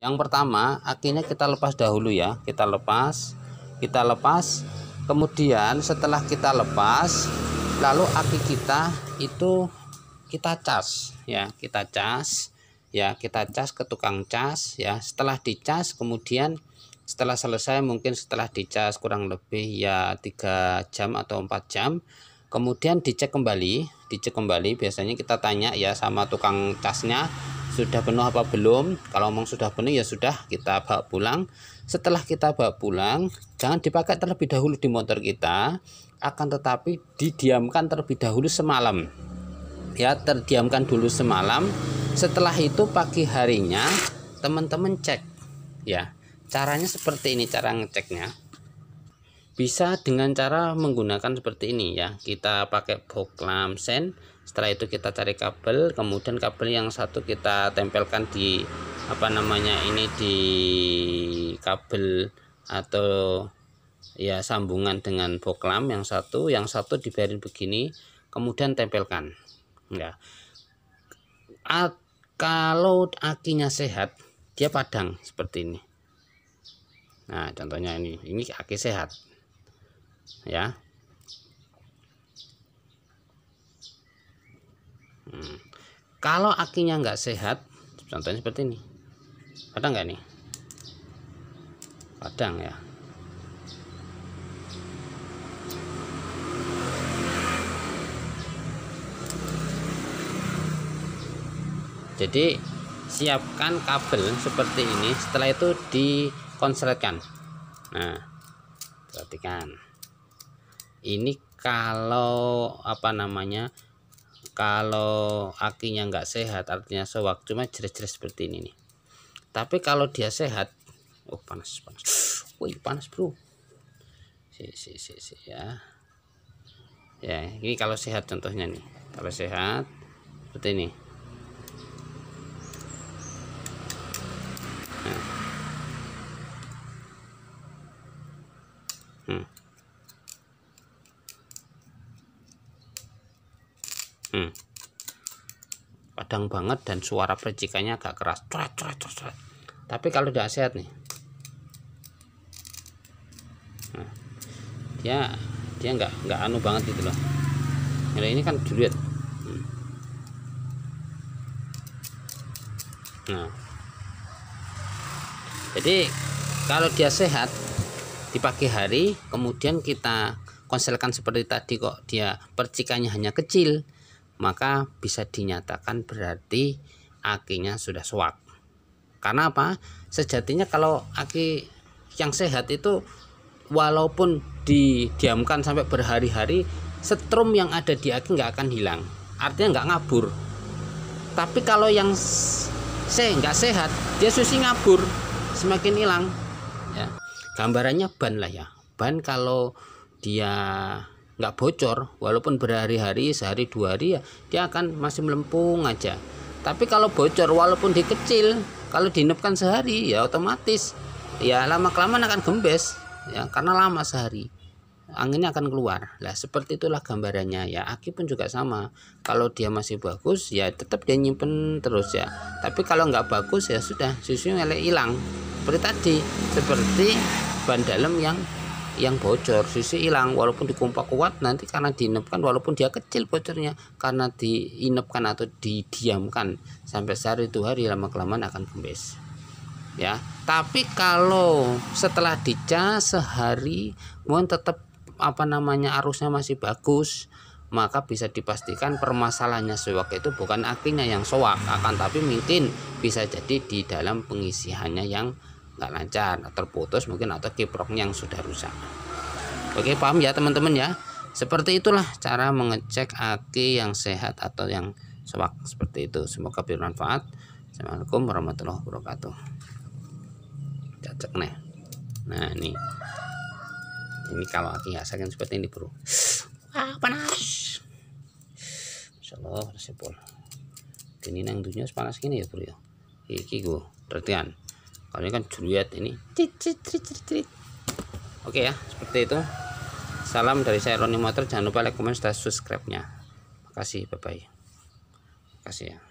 yang pertama akinya kita lepas dahulu ya kita lepas kita lepas kemudian setelah kita lepas lalu aki kita itu kita cas ya kita cas ya kita cas ke tukang cas ya setelah dicas kemudian setelah selesai mungkin setelah dicas kurang lebih ya tiga jam atau empat jam kemudian dicek kembali dicek kembali biasanya kita tanya ya sama tukang casnya sudah penuh apa belum kalau memang sudah penuh ya sudah kita bawa pulang setelah kita bawa pulang jangan dipakai terlebih dahulu di motor kita akan tetapi didiamkan terlebih dahulu semalam ya terdiamkan dulu semalam setelah itu pagi harinya teman-teman cek ya caranya seperti ini cara ngeceknya bisa dengan cara menggunakan seperti ini ya kita pakai box lamp sen setelah itu kita cari kabel kemudian kabel yang satu kita tempelkan di apa namanya ini di kabel atau ya sambungan dengan boklam yang satu yang satu dibiarin begini kemudian tempelkan ya A kalau akinya sehat dia padang seperti ini nah contohnya ini ini aki sehat ya hmm. kalau akinya nggak sehat contohnya seperti ini ada nggak nih padang ya jadi siapkan kabel seperti ini setelah itu dikonsletkan nah perhatikan ini kalau apa namanya kalau akinya nggak sehat artinya sewak cuma jeres-jeres seperti ini nih tapi kalau dia sehat oh panas panas wih panas bro si si si, si ya ya ini kalau sehat contohnya nih kalau sehat seperti ini nah. hmm. hmm. hmm. padang banget dan suara percikannya agak keras curat, curat, curat. tapi kalau udah sehat nih nah, dia dia nggak nggak anu banget gitu loh Ya, ini kan dilihat hmm. nah jadi kalau dia sehat di pagi hari kemudian kita konselkan seperti tadi kok dia percikannya hanya kecil maka bisa dinyatakan berarti akinya sudah suak. Karena apa? Sejatinya kalau aki yang sehat itu walaupun didiamkan sampai berhari-hari, setrum yang ada di aki nggak akan hilang. Artinya nggak ngabur. Tapi kalau yang se nggak sehat, dia susi ngabur, semakin hilang. Ya. Gambarannya ban lah ya. Ban kalau dia nggak bocor walaupun berhari-hari sehari dua hari ya dia akan masih melempung aja tapi kalau bocor walaupun dikecil kalau dinepkan sehari ya otomatis ya lama kelamaan akan gembes ya karena lama sehari anginnya akan keluar lah seperti itulah gambarannya ya aki pun juga sama kalau dia masih bagus ya tetap dia nyimpen terus ya tapi kalau nggak bagus ya sudah susunya hilang seperti tadi seperti ban dalam yang yang bocor susu hilang walaupun dikumpak kuat nanti karena diinapkan walaupun dia kecil bocornya karena diinapkan atau didiamkan sampai sehari itu hari lama kelamaan akan kempes ya tapi kalau setelah dicas sehari mohon tetap apa namanya arusnya masih bagus maka bisa dipastikan permasalahannya sewak itu bukan akinya yang sewak akan tapi mungkin bisa jadi di dalam pengisiannya yang nggak lancar terputus mungkin atau kiproknya yang sudah rusak oke paham ya teman-teman ya seperti itulah cara mengecek aki yang sehat atau yang sewak seperti itu semoga bermanfaat Assalamualaikum warahmatullah wabarakatuh cek nih nah ini ini kalau aki asakan seperti ini bro ah panas insyaallah resipol ini nang dunia panas gini ya bro ya iki gue tertian kalau ini kan juliet ini oke ya seperti itu salam dari saya Roni Motor jangan lupa like comment dan subscribe nya makasih bye bye makasih ya